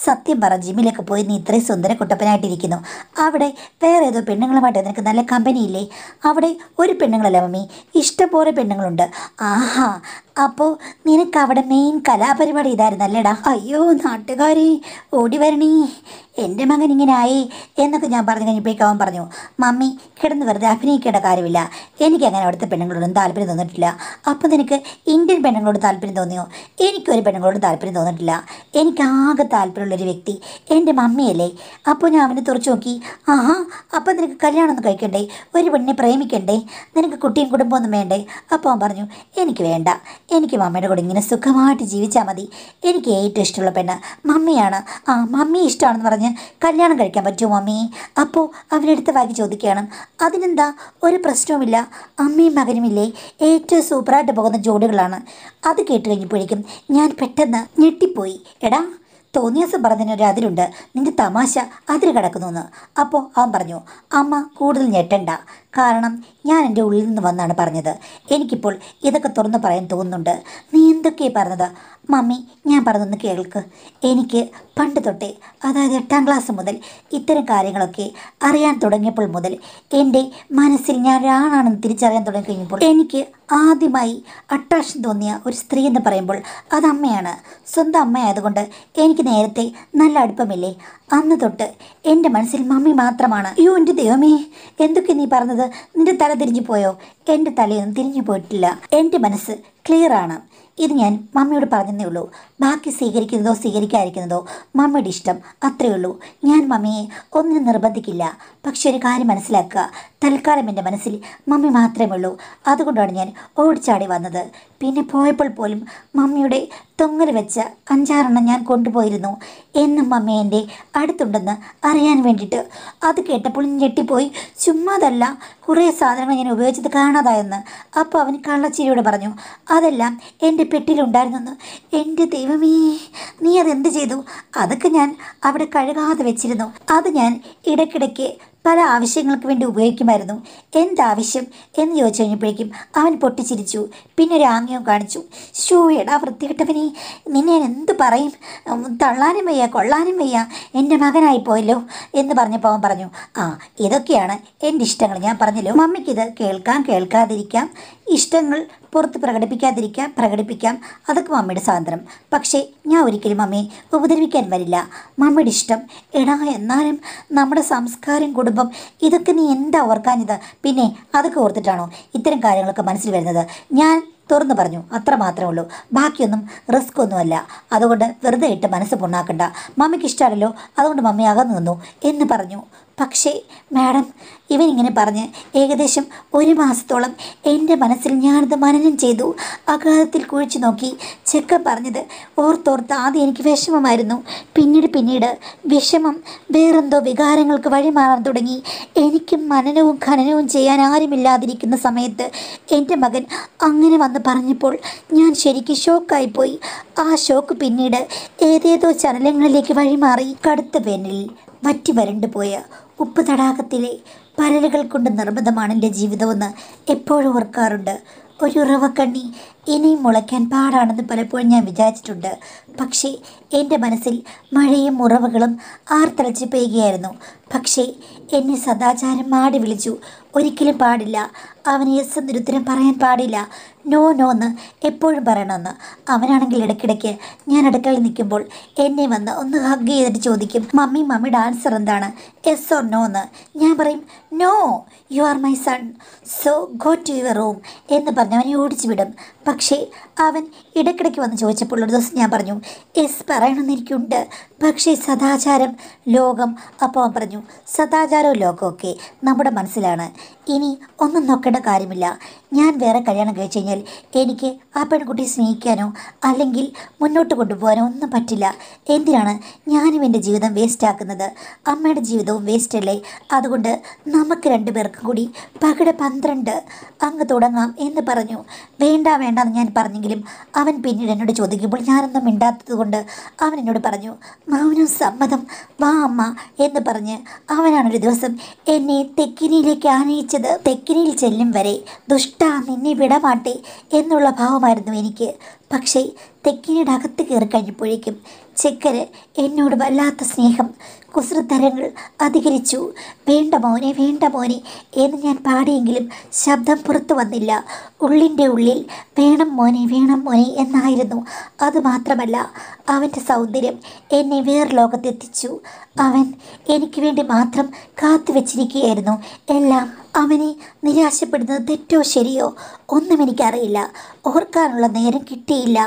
സത്യം പറ ജിമ്മിലൊക്കെ പോയി നീ ഇത്രയും സ്വന്തം സുന്ദരക്കുട്ടപ്പനായിട്ടിരിക്കുന്നു അവിടെ വേറെ ഏതോ പെണ്ണുങ്ങളുമായിട്ട് നിനക്ക് നല്ല കമ്പനിയില്ലേ അവിടെ ഒരു പെണ്ണുങ്ങളല്ല മമ്മി ഇഷ്ടംപോലെ പെണ്ണുങ്ങളുണ്ട് ആഹാ അപ്പോൾ നിനക്ക് അവിടെ മെയിൻ കലാപരിപാടി ഇതായിരുന്നല്ലേടാ അയ്യോ നാട്ടുകാരി ഓടി വരണേ എൻ്റെ മകൻ ഇങ്ങനെ ആയി എന്നൊക്കെ ഞാൻ പറഞ്ഞു കഴിഞ്ഞപ്പോഴേക്കും അവൻ പറഞ്ഞു മമ്മി കിടന്ന് വെറുതെ അഭിനയിക്കേണ്ട കാര്യമില്ല എനിക്ക് അങ്ങനെ അവിടുത്തെ പെണ്ണുങ്ങളോടും താല്പര്യം തോന്നിട്ടില്ല അപ്പോൾ നിനക്ക് ഇന്ത്യൻ പെണ്ണുങ്ങളോട് താല്പര്യം തോന്നിയോ എനിക്കൊരു പെണ്ണുങ്ങളോട് താല്പര്യം തോന്നിട്ടില്ല എനിക്കാകെ താല്പര്യമുള്ളൊരു വ്യക്തി എൻ്റെ മമ്മിയല്ലേ അപ്പോൾ ഞാൻ അവനെ തുറച്ചു നോക്കി ആഹാ അപ്പോൾ നിനക്ക് കല്യാണമൊന്നും കഴിക്കണ്ടേ ഒരു പെണ്ണിനെ പ്രേമിക്കണ്ടേ നിനക്ക് കുട്ടിയും കുടുംബമൊന്നും വേണ്ടേ അപ്പോൾ അവൻ പറഞ്ഞു എനിക്ക് വേണ്ട എനിക്ക് മമ്മിയുടെ കൂടെ ഇങ്ങനെ സുഖമായിട്ട് ജീവിച്ചാൽ മതി എനിക്ക് ഏറ്റവും ഇഷ്ടമുള്ള പെണ്ണ് മമ്മിയാണ് ആ മമ്മി ഇഷ്ടമാണെന്ന് പറഞ്ഞ് കല്യാണം കഴിക്കാൻ പറ്റുമോ മമ്മി അപ്പോൾ അവനടുത്ത് വാക്കി ചോദിക്കുകയാണ് അതിനെന്താ ഒരു പ്രശ്നവുമില്ല അമ്മയും മകനുമില്ലേ ഏറ്റവും സൂപ്പറായിട്ട് പോകുന്ന ജോഡികളാണ് അത് കേട്ട് കഴിഞ്ഞപ്പോഴേക്കും ഞാൻ പെട്ടെന്ന് ഞെട്ടിപ്പോയി എടാ തോന്നിയാസം പറഞ്ഞതിനൊരു അതിരുണ്ട് നിൻ്റെ തമാശ അതിര് കിടക്കുന്നു എന്ന് അപ്പോൾ അവൻ പറഞ്ഞു അമ്മ കൂടുതൽ ഞെട്ടണ്ട കാരണം ഞാൻ എൻ്റെ ഉള്ളിൽ നിന്ന് വന്നാണ് പറഞ്ഞത് എനിക്കിപ്പോൾ ഇതൊക്കെ തുറന്നു പറയാൻ തോന്നുന്നുണ്ട് നീ എന്തൊക്കെയാണ് പറഞ്ഞത് മമ്മി ഞാൻ പറഞ്ഞൊന്ന് കേൾക്ക് എനിക്ക് പണ്ട് തൊട്ടേ അതായത് എട്ടാം ക്ലാസ് മുതൽ ഇത്തരം കാര്യങ്ങളൊക്കെ അറിയാൻ തുടങ്ങിയപ്പോൾ മുതൽ എൻ്റെ മനസ്സിൽ ഞാൻ ഒരാളാണെന്ന് തിരിച്ചറിയാൻ തുടങ്ങി കഴിഞ്ഞപ്പോൾ എനിക്ക് ആദ്യമായി അട്രാക്ഷൻ തോന്നിയ ഒരു സ്ത്രീ എന്ന് പറയുമ്പോൾ അത് അമ്മയാണ് സ്വന്തം അമ്മയായതുകൊണ്ട് എനിക്ക് നേരത്തെ നല്ല അടുപ്പമില്ലേ അന്ന് തൊട്ട് എൻ്റെ മനസ്സിൽ മമ്മി മാത്രമാണ് അയ്യോ എൻ്റെ ദൈവമേ എന്തൊക്കെ നീ പറഞ്ഞത് നിന്റെ തല തിരിഞ്ഞു പോയോ എൻ്റെ തലയൊന്നും തിരിഞ്ഞു പോയിട്ടില്ല എൻ്റെ മനസ്സ് ക്ലിയർ ആണ് ഇത് ഞാൻ മമ്മിയോട് പറഞ്ഞതേ ഉള്ളൂ ബാക്കി സ്വീകരിക്കുന്നതോ സ്വീകരിക്കാതിരിക്കുന്നതോ മമ്മിയുടെ ഇഷ്ടം അത്രയേ ഉള്ളൂ ഞാൻ മമ്മിയെ ഒന്നിനും നിർബന്ധിക്കില്ല പക്ഷെ ഒരു കാര്യം മനസ്സിലാക്കുക തൽക്കാലം എൻ്റെ മനസ്സിൽ മമ്മി മാത്രമേ ഉള്ളൂ അതുകൊണ്ടാണ് ഞാൻ ഓടിച്ചാടി വന്നത് പിന്നെ പോയപ്പോൾ പോലും മമ്മിയുടെ തൊങ്ങൽ വെച്ച അഞ്ചാറെണ്ണം ഞാൻ കൊണ്ടുപോയിരുന്നു എന്നും മമ്മി എൻ്റെ അടുത്തുണ്ടെന്ന് അറിയാൻ വേണ്ടിയിട്ട് അത് കേട്ടപ്പോൾ ഞെട്ടിപ്പോയി ചുമ്മാതല്ല കുറേ സാധനങ്ങൾ ഞാൻ ഉപയോഗിച്ചത് കാണാതായെന്ന് അപ്പോൾ അവൻ കള്ളച്ചിരിയോട് പറഞ്ഞു അതെല്ലാം എൻ്റെ പെട്ടിലുണ്ടായിരുന്നെന്ന് എൻ്റെ ദൈവമേ നീ അതെന്ത് ചെയ്തു അതൊക്കെ ഞാൻ അവിടെ കഴുകാതെ വെച്ചിരുന്നു അത് ഞാൻ ഇടയ്ക്കിടയ്ക്ക് പല ആവശ്യങ്ങൾക്ക് വേണ്ടി ഉപയോഗിക്കുമായിരുന്നു എന്താവശ്യം എന്ന് ചോദിച്ചു കഴിഞ്ഞപ്പോഴേക്കും അവൻ പൊട്ടിച്ചിരിച്ചു പിന്നെ ഒരു ആംഗ്യവും കാണിച്ചു ഷോ എടാ വൃത്തികെട്ടവനെ നിന്നെ ഞാൻ എന്ത് പറയും തള്ളാനും വയ്യ കൊള്ളാനും വയ്യ എൻ്റെ മകനായി പോയല്ലോ എന്ന് പറഞ്ഞപ്പോൾ അവൻ പറഞ്ഞു ആ ഇതൊക്കെയാണ് എൻ്റെ ഇഷ്ടങ്ങൾ ഞാൻ പറഞ്ഞല്ലോ മമ്മിക്കിത് കേൾക്കാം കേൾക്കാതിരിക്കാം ഇഷ്ടങ്ങൾ പുറത്ത് പ്രകടിപ്പിക്കാതിരിക്കാം പ്രകടിപ്പിക്കാം അതൊക്കെ മമ്മിയുടെ സ്വാതന്ത്ര്യം പക്ഷേ ഞാൻ ഒരിക്കലും മമ്മിയെ ഉപദ്രവിക്കാൻ വരില്ല മമ്മിയുടെ ഇഷ്ടം എടാ എന്നാലും നമ്മുടെ സംസ്കാരം കുടുംബം ഇതൊക്കെ നീ എന്താ ഓർക്കാഞ്ഞത് പിന്നെ അതൊക്കെ ഓർത്തിട്ടാണോ ഇത്തരം കാര്യങ്ങളൊക്കെ മനസ്സിൽ വരുന്നത് ഞാൻ തുറന്നു പറഞ്ഞു അത്ര മാത്രമേ ഉള്ളൂ ബാക്കിയൊന്നും റിസ്ക് ഒന്നുമല്ല അതുകൊണ്ട് വെറുതെ ഇട്ട് മനസ്സ് പൊണ്ണാക്കണ്ട മമ്മിക്ക് ഇഷ്ടമാണല്ലോ അതുകൊണ്ട് മമ്മി അകന്നു നിന്നു എന്ന് പറഞ്ഞു പക്ഷേ മാഡം ഇവൻ ഇങ്ങനെ പറഞ്ഞ് ഏകദേശം ഒരു മാസത്തോളം എൻ്റെ മനസ്സിൽ ഞാനത് മനനം ചെയ്തു അഗാധത്തിൽ കുഴിച്ചു നോക്കി ചെക്ക പറഞ്ഞത് ഓർത്തോർത്ത് ആദ്യം എനിക്ക് വിഷമമായിരുന്നു പിന്നീട് പിന്നീട് വിഷമം വേറെന്തോ വികാരങ്ങൾക്ക് വഴിമാറാൻ തുടങ്ങി എനിക്കും മനനവും ഖനനവും ചെയ്യാൻ ആരുമില്ലാതിരിക്കുന്ന സമയത്ത് എൻ്റെ മകൻ അങ്ങനെ വന്ന് പറഞ്ഞപ്പോൾ ഞാൻ ശരിക്കും ഷോക്കായിപ്പോയി ആ ഷോക്ക് പിന്നീട് ഏതേതോ ചലനങ്ങളിലേക്ക് വഴിമാറി കടുത്ത വേനലിൽ വറ്റി വരണ്ടുപോയ ഉപ്പ് തടാകത്തിലെ പരലുകൾ കൊണ്ട് നിർമ്മിതമാണ് എൻ്റെ ജീവിതമെന്ന് എപ്പോഴും ഓർക്കാറുണ്ട് ഒരു ഉറവക്കണ്ണി ഇനിയും മുളയ്ക്കാൻ പാടാണെന്ന് പലപ്പോഴും ഞാൻ വിചാരിച്ചിട്ടുണ്ട് പക്ഷേ എൻ്റെ മനസ്സിൽ മഴയും ഉറവകളും ആർത്തലച്ച് പെയ്യുകയായിരുന്നു പക്ഷേ എന്നെ സദാചാരം മാടി വിളിച്ചു ഒരിക്കലും പാടില്ല അവന് എസ് നിരുത്തരം പറയാൻ പാടില്ല നോ നോ എന്ന് എപ്പോഴും പറയണമെന്ന് അവനാണെങ്കിൽ ഇടയ്ക്കിടയ്ക്ക് ഞാൻ അടുക്കളയിൽ നിൽക്കുമ്പോൾ എന്നെ വന്ന് ഒന്ന് ഹഗ് ചെയ്തിട്ട് ചോദിക്കും മമ്മി മമ്മിയുടെ ആൻസർ എന്താണ് എസ് ഓർ നോ എന്ന് ഞാൻ പറയും no you are my son so go to your room എന്ന് പറഞ്ഞ് അവനെ ഓടിച്ചു വിടും പക്ഷേ അവൻ ഇടയ്ക്കിടയ്ക്ക് വന്ന് ചോദിച്ചപ്പോൾ ഒരു ദിവസം ഞാൻ പറഞ്ഞു എസ് പറയണമെന്ന് എനിക്കുണ്ട് പക്ഷേ സദാചാരം ലോകം അപ്പോൾ അവൻ പറഞ്ഞു സദാചാരവും ലോകമൊക്കെ നമ്മുടെ മനസ്സിലാണ് ഇനി ഒന്നും നോക്കേണ്ട കാര്യമില്ല ഞാൻ വേറെ കല്യാണം കഴിച്ചു കഴിഞ്ഞാൽ എനിക്ക് ആ പെൺകുട്ടിയെ സ്നേഹിക്കാനോ അല്ലെങ്കിൽ മുന്നോട്ട് കൊണ്ടുപോകാനോ ഒന്നും പറ്റില്ല എന്തിനാണ് ഞാനും എൻ്റെ ജീവിതം വേസ്റ്റാക്കുന്നത് അമ്മയുടെ ജീവിതവും വേസ്റ്റല്ലേ അതുകൊണ്ട് നമുക്ക് രണ്ടു പേർക്കും കൂടി പകിട പന്ത്രണ്ട് അങ്ങ് തുടങ്ങാം എന്ന് പറഞ്ഞു വേണ്ട വേണ്ട എന്ന് ഞാൻ പറഞ്ഞെങ്കിലും അവൻ പിന്നീട് എന്നോട് ചോദിക്കുമ്പോൾ ഞാനൊന്നും മിണ്ടാത്തത് കൊണ്ട് അവൻ എന്നോട് പറഞ്ഞു മൗനം സമ്മതം വാ അമ്മ എന്ന് പറഞ്ഞ് അവനാണൊരു ദിവസം എന്നെ തെക്കിനിയിലേക്ക് ആനയിച്ച് ഉദ്ദേശിച്ചത് തെക്കിനിയിൽ ചെല്ലും വരെ ദുഷ്ട നിന്നെ വിടമാട്ടെ എന്നുള്ള ഭാവമായിരുന്നു എനിക്ക് പക്ഷേ തെക്കിനിയുടെ അകത്ത് കയറി കഴിഞ്ഞപ്പോഴേക്കും ചെക്കര് എന്നോട് വല്ലാത്ത സ്നേഹം കുസൃതരങ്ങൾ അധികരിച്ചു വേണ്ട മോനെ വേണ്ട മോനെ എന്ന് ഞാൻ പാടിയെങ്കിലും ശബ്ദം പുറത്തു വന്നില്ല ഉള്ളിൻ്റെ ഉള്ളിൽ വേണം മോനെ വേണം മോനെ എന്നായിരുന്നു അതുമാത്രമല്ല അവൻ്റെ സൗന്ദര്യം എന്നെ വേറെ ലോകത്തെത്തിച്ചു അവൻ എനിക്ക് വേണ്ടി മാത്രം കാത്തു വച്ചിരിക്കുകയായിരുന്നു എല്ലാം അവനെ നിരാശപ്പെടുന്നത് തെറ്റോ ശരിയോ ഒന്നും എനിക്കറിയില്ല ഓർക്കാനുള്ള നേരം കിട്ടിയില്ല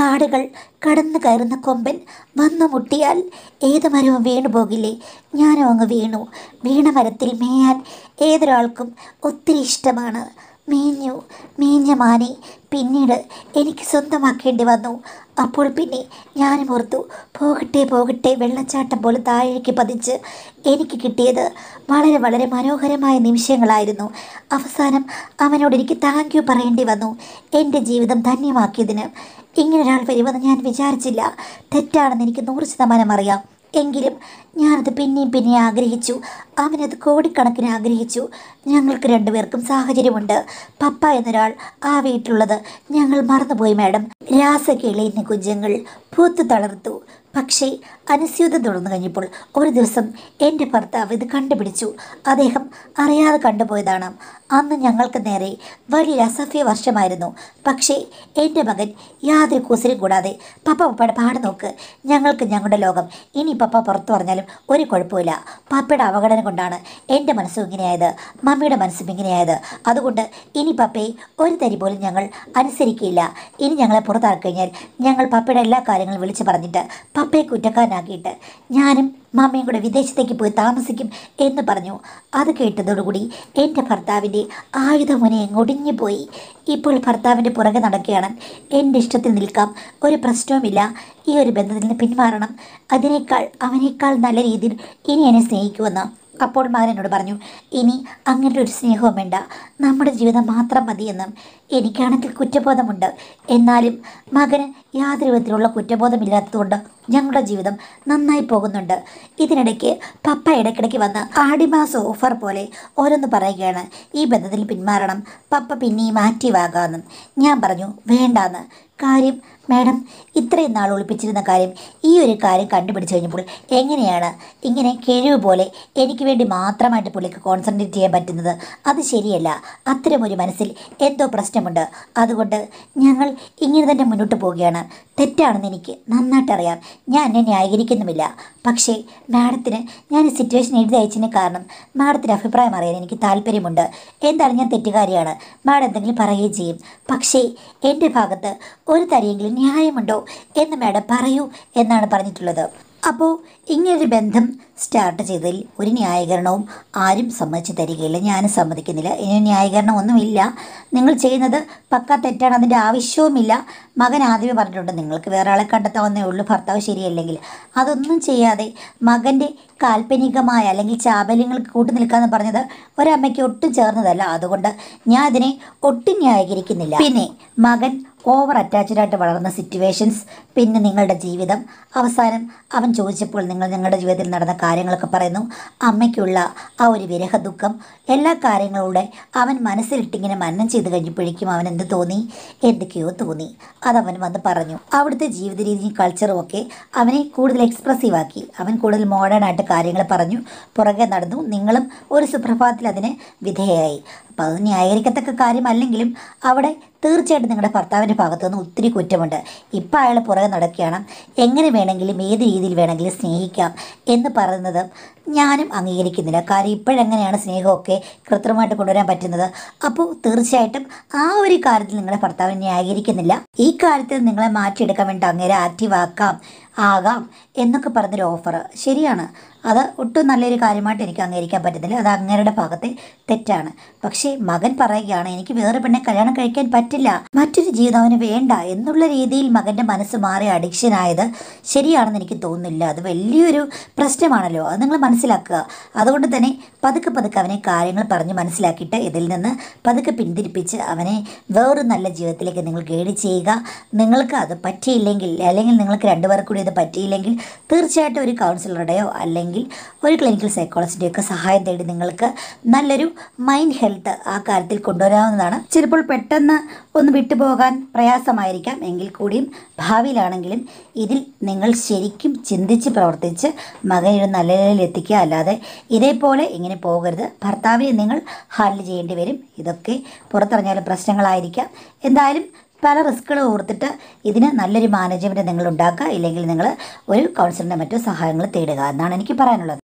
കാടുകൾ കടന്നു കയറുന്ന കൊമ്പൻ വന്നു മുട്ടിയാൽ ഏത് മരവും വീണു പോകില്ലേ ഞാനും അങ്ങ് വീണു വീണ മരത്തിൽ മേയാൻ ഏതൊരാൾക്കും ഒത്തിരി ഇഷ്ടമാണ് മേഞ്ഞു മേഞ്ഞ മാനെ പിന്നീട് എനിക്ക് സ്വന്തമാക്കേണ്ടി വന്നു അപ്പോൾ പിന്നെ ഞാനും ഓർത്തു പോകട്ടെ പോകട്ടെ വെള്ളച്ചാട്ടം പോലെ താഴേക്ക് പതിച്ച് എനിക്ക് കിട്ടിയത് വളരെ വളരെ മനോഹരമായ നിമിഷങ്ങളായിരുന്നു അവസാനം അവനോട് എനിക്ക് താങ്ക് യു പറയേണ്ടി വന്നു എൻ്റെ ജീവിതം ധന്യമാക്കിയതിന് ഇങ്ങനെ ഒരാൾ വരുമെന്ന് ഞാൻ വിചാരിച്ചില്ല തെറ്റാണെന്ന് എനിക്ക് നൂറ് ശതമാനം അറിയാം എങ്കിലും ഞാനത് പിന്നെയും പിന്നെയും ആഗ്രഹിച്ചു അവനത് കോടിക്കണക്കിന് ആഗ്രഹിച്ചു ഞങ്ങൾക്ക് രണ്ടുപേർക്കും സാഹചര്യമുണ്ട് പപ്പ എന്നൊരാൾ ആ വീട്ടിലുള്ളത് ഞങ്ങൾ മറന്നുപോയി മാഡം രാസകേളിയുന്ന കുഞ്ഞുങ്ങൾ പൂത്തു തളർത്തു പക്ഷേ അനുസ്യൂതം തുടർന്നു കഴിഞ്ഞപ്പോൾ ഒരു ദിവസം എൻ്റെ ഭർത്താവ് ഇത് കണ്ടുപിടിച്ചു അദ്ദേഹം അറിയാതെ കണ്ടുപോയതാണ് അന്ന് ഞങ്ങൾക്ക് നേരെ വലിയ അസഫ്യ വർഷമായിരുന്നു പക്ഷേ എൻ്റെ മകൻ യാതൊരു കുസരും കൂടാതെ പപ്പ പപ്പയുടെ പാട് നോക്ക് ഞങ്ങൾക്ക് ഞങ്ങളുടെ ലോകം ഇനി പപ്പ പുറത്തു പറഞ്ഞാലും ഒരു കുഴപ്പമില്ല പപ്പയുടെ അവഗണന കൊണ്ടാണ് എൻ്റെ മനസ്സും ഇങ്ങനെയായത് മമ്മിയുടെ മനസ്സും ഇങ്ങനെയായത് അതുകൊണ്ട് ഇനി പപ്പയെ ഒരു തരി പോലും ഞങ്ങൾ അനുസരിക്കില്ല ഇനി ഞങ്ങളെ പുറത്താക്കി കഴിഞ്ഞാൽ ഞങ്ങൾ പപ്പയുടെ എല്ലാ കാര്യങ്ങളും വിളിച്ചു പറഞ്ഞിട്ട് പപ്പയെ കുറ്റക്കാരനാണ് തയ്യാറാക്കിയിട്ട് ഞാനും മാമയും കൂടെ വിദേശത്തേക്ക് പോയി താമസിക്കും എന്ന് പറഞ്ഞു അത് കേട്ടതോടുകൂടി എൻ്റെ ഭർത്താവിൻ്റെ ആയുധമുനെ പോയി ഇപ്പോൾ ഭർത്താവിൻ്റെ പുറകെ നടക്കുകയാണ് എൻ്റെ ഇഷ്ടത്തിൽ നിൽക്കാം ഒരു പ്രശ്നവുമില്ല ഈ ഒരു ബന്ധത്തിൽ നിന്ന് പിന്മാറണം അതിനേക്കാൾ അവനേക്കാൾ നല്ല രീതിയിൽ ഇനി എന്നെ സ്നേഹിക്കുമെന്ന് അപ്പോൾ മകൻ എന്നോട് പറഞ്ഞു ഇനി അങ്ങനെ ഒരു സ്നേഹവും വേണ്ട നമ്മുടെ ജീവിതം മാത്രം മതിയെന്നും എനിക്കാണെങ്കിൽ കുറ്റബോധമുണ്ട് എന്നാലും മകന് യാതൊരു വിധത്തിലുള്ള കുറ്റബോധമില്ലാത്തതുകൊണ്ട് ഞങ്ങളുടെ ജീവിതം നന്നായി പോകുന്നുണ്ട് ഇതിനിടയ്ക്ക് പപ്പ ഇടയ്ക്കിടയ്ക്ക് വന്ന് ആടിമാസ ഓഫർ പോലെ ഓരോന്ന് പറയുകയാണ് ഈ ബന്ധത്തിൽ പിന്മാറണം പപ്പ പിന്നെയും ആക്റ്റീവാകാമെന്നും ഞാൻ പറഞ്ഞു വേണ്ടാന്ന് കാര്യം മാഡം ഇത്രയും നാൾ ഒളിപ്പിച്ചിരുന്ന കാര്യം ഈ ഒരു കാര്യം കണ്ടുപിടിച്ചു കഴിഞ്ഞപ്പോൾ എങ്ങനെയാണ് ഇങ്ങനെ കിഴിവ് പോലെ എനിക്ക് വേണ്ടി മാത്രമായിട്ട് പുള്ളിക്ക് കോൺസെൻട്രേറ്റ് ചെയ്യാൻ പറ്റുന്നത് അത് ശരിയല്ല അത്തരമൊരു മനസ്സിൽ എന്തോ പ്രശ്നം ഇഷ്ടമുണ്ട് അതുകൊണ്ട് ഞങ്ങൾ ഇങ്ങനെ തന്നെ മുന്നോട്ട് പോവുകയാണ് തെറ്റാണെന്ന് എനിക്ക് നന്നായിട്ടറിയാം ഞാൻ എന്നെ ന്യായീകരിക്കുന്നുമില്ല പക്ഷേ മാഡത്തിന് ഞാൻ ഈ സിറ്റുവേഷൻ എഴുതി അയച്ചതിന് കാരണം മാഡത്തിൻ്റെ അഭിപ്രായം അറിയാൻ എനിക്ക് താല്പര്യമുണ്ട് എന്താണ് ഞാൻ തെറ്റുകാരിയാണ് മാഡം എന്തെങ്കിലും പറയുകയും ചെയ്യും പക്ഷേ എൻ്റെ ഭാഗത്ത് ഒരു തരിയെങ്കിലും ന്യായമുണ്ടോ എന്ന് മാഡം പറയൂ എന്നാണ് പറഞ്ഞിട്ടുള്ളത് അപ്പോൾ ഇങ്ങനൊരു ബന്ധം സ്റ്റാർട്ട് ചെയ്തതിൽ ഒരു ന്യായീകരണവും ആരും സമ്മതിച്ച് തരികയില്ല ഞാനും സമ്മതിക്കുന്നില്ല ഇനി ന്യായീകരണം ഒന്നുമില്ല നിങ്ങൾ ചെയ്യുന്നത് പക്ക തെറ്റാണ് അതിൻ്റെ ആവശ്യവുമില്ല മകൻ ആദ്യമേ പറഞ്ഞിട്ടുണ്ട് നിങ്ങൾക്ക് വേറെ ആളെ കണ്ടെത്താവുന്നേ ഉള്ളൂ ഭർത്താവ് ശരിയല്ലെങ്കിൽ അതൊന്നും ചെയ്യാതെ മകൻ്റെ കാൽപ്പനികമായ അല്ലെങ്കിൽ ചാബല്യങ്ങൾക്ക് കൂട്ടി നിൽക്കാന്ന് പറഞ്ഞത് ഒരമ്മയ്ക്ക് ഒട്ടും ചേർന്നതല്ല അതുകൊണ്ട് ഞാൻ അതിനെ ഒട്ടും ന്യായീകരിക്കുന്നില്ല പിന്നെ മകൻ ഓവർ അറ്റാച്ച്ഡ് ആയിട്ട് വളർന്ന സിറ്റുവേഷൻസ് പിന്നെ നിങ്ങളുടെ ജീവിതം അവസാനം അവൻ ചോദിച്ചപ്പോൾ നിങ്ങൾ നിങ്ങളുടെ ജീവിതത്തിൽ നടന്ന കാര്യങ്ങളൊക്കെ പറയുന്നു അമ്മയ്ക്കുള്ള ആ ഒരു വിരഹ ദുഃഖം എല്ലാ കാര്യങ്ങളുടെ അവൻ മനസ്സിലിട്ടിങ്ങനെ മരണം ചെയ്ത് കഴിഞ്ഞപ്പോഴേക്കും അവൻ എന്ത് തോന്നി എന്തൊക്കെയോ തോന്നി അതവൻ വന്ന് പറഞ്ഞു അവിടുത്തെ ജീവിത രീതിയും കൾച്ചറും ഒക്കെ അവനെ കൂടുതൽ എക്സ്പ്രസീവാക്കി അവൻ കൂടുതൽ മോഡേൺ ആയിട്ട് കാര്യങ്ങൾ പറഞ്ഞു പുറകെ നടന്നു നിങ്ങളും ഒരു സുപ്രഭാതത്തിൽ അതിന് വിധേയായി അപ്പം അത് ന്യായീകരിക്കത്തക്ക കാര്യമല്ലെങ്കിലും അവിടെ തീർച്ചയായിട്ടും നിങ്ങളുടെ ഭർത്താവിൻ്റെ ഭാഗത്തു നിന്ന് ഒത്തിരി കുറ്റമുണ്ട് ഇപ്പം അയാൾ പുറകെ നടക്കുകയാണ് എങ്ങനെ വേണമെങ്കിലും ഏത് രീതിയിൽ വേണമെങ്കിലും സ്നേഹിക്കാം എന്ന് പറയുന്നത് ഞാനും അംഗീകരിക്കുന്നില്ല കാര്യം ഇപ്പോഴെങ്ങനെയാണ് സ്നേഹമൊക്കെ കൃത്രിമമായിട്ട് കൊണ്ടുവരാൻ പറ്റുന്നത് അപ്പോൾ തീർച്ചയായിട്ടും ആ ഒരു കാര്യത്തിൽ നിങ്ങളുടെ ഭർത്താവിന് ന്യായീകരിക്കുന്നില്ല ഈ കാര്യത്തിൽ നിങ്ങളെ മാറ്റിയെടുക്കാൻ വേണ്ടി അങ്ങേരെ ആക്റ്റീവ് ആകാം എന്നൊക്കെ പറഞ്ഞൊരു ഓഫർ ശരിയാണ് അത് ഒട്ടും നല്ലൊരു കാര്യമായിട്ട് എനിക്ക് അംഗീകരിക്കാൻ പറ്റുന്നില്ല അത് അങ്ങേരുടെ ഭാഗത്തെ തെറ്റാണ് പക്ഷേ മകൻ പറയുകയാണ് എനിക്ക് വേറെ പെണ്ണെ കല്യാണം കഴിക്കാൻ പറ്റില്ല മറ്റൊരു ജീവിതം അവന് വേണ്ട എന്നുള്ള രീതിയിൽ മകൻ്റെ മനസ്സ് മാറി അഡിക്ഷൻ ആയത് ശരിയാണെന്ന് എനിക്ക് തോന്നുന്നില്ല അത് വലിയൊരു പ്രശ്നമാണല്ലോ അത് നിങ്ങൾ മനസ്സിലാക്കുക അതുകൊണ്ട് തന്നെ പതുക്കെ പതുക്കെ അവനെ കാര്യങ്ങൾ പറഞ്ഞ് മനസ്സിലാക്കിയിട്ട് ഇതിൽ നിന്ന് പതുക്കെ പിന്തിരിപ്പിച്ച് അവനെ വേറൊരു നല്ല ജീവിതത്തിലേക്ക് നിങ്ങൾ ഗൈഡ് ചെയ്യുക നിങ്ങൾക്ക് അത് പറ്റിയില്ലെങ്കിൽ അല്ലെങ്കിൽ നിങ്ങൾക്ക് രണ്ടുപേർക്കൂടി അത് പറ്റിയില്ലെങ്കിൽ തീർച്ചയായിട്ടും ഒരു കൗൺസിലറുടെയോ അല്ലെങ്കിൽ ഉണ്ടെങ്കിൽ ഒരു ക്ലിനിക്കൽ ഒക്കെ സഹായം തേടി നിങ്ങൾക്ക് നല്ലൊരു മൈൻഡ് ഹെൽത്ത് ആ കാര്യത്തിൽ കൊണ്ടുവരാവുന്നതാണ് ചിലപ്പോൾ പെട്ടെന്ന് ഒന്ന് വിട്ടുപോകാൻ പ്രയാസമായിരിക്കാം എങ്കിൽ കൂടിയും ഭാവിയിലാണെങ്കിലും ഇതിൽ നിങ്ങൾ ശരിക്കും ചിന്തിച്ച് പ്രവർത്തിച്ച് മകനൊരു നല്ല നിലയിൽ എത്തിക്കുക അല്ലാതെ ഇതേപോലെ ഇങ്ങനെ പോകരുത് ഭർത്താവിനെ നിങ്ങൾ ഹാൻഡിൽ ചെയ്യേണ്ടി വരും ഇതൊക്കെ പുറത്തിറങ്ങിയാലും പ്രശ്നങ്ങളായിരിക്കാം എന്തായാലും പല റിസ്കുകൾ ഓർത്തിട്ട് ഇതിന് നല്ലൊരു മാനേജ്മെൻറ്റ് നിങ്ങൾ ഉണ്ടാക്കുക ഇല്ലെങ്കിൽ നിങ്ങൾ ഒരു കൗൺസിലിൻ്റെ മറ്റു സഹായങ്ങൾ തേടുക എന്നാണ് എനിക്ക് പറയാനുള്ളത്